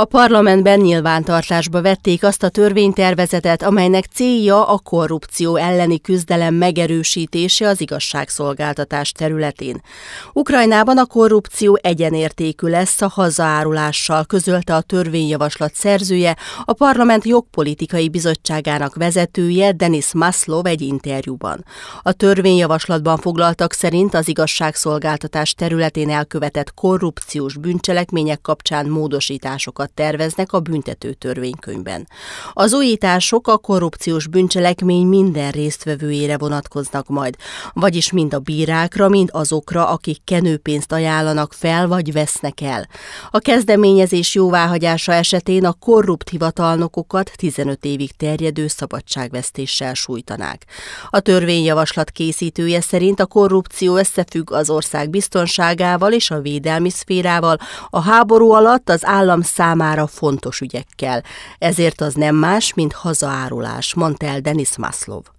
A parlamentben nyilvántartásba vették azt a törvénytervezetet, amelynek célja a korrupció elleni küzdelem megerősítése az igazságszolgáltatás területén. Ukrajnában a korrupció egyenértékű lesz a hazaárulással, közölte a törvényjavaslat szerzője, a parlament jogpolitikai bizottságának vezetője Denis Maslov egy interjúban. A törvényjavaslatban foglaltak szerint az igazságszolgáltatás területén elkövetett korrupciós bűncselekmények kapcsán módosításokat újakat terveznek a büntető törvénykönyvben. Az újítások a korrupciós bűncselekmény minden résztvevőjére vonatkoznak majd, vagyis mind a bírákra, mind azokra, akik kenőpénzt ajánlanak fel vagy vesznek el. A kezdeményezés jóváhagyása esetén a korrupt hivatalnokokat 15 évig terjedő szabadságvesztéssel sújtanák. A törvényjavaslat készítője szerint a korrupció összefügg az ország biztonságával és a védelmi szférával, a háború alatt az állam számára számára fontos ügyekkel. Ezért az nem más, mint hazaárulás, mondta el Denis Maslov.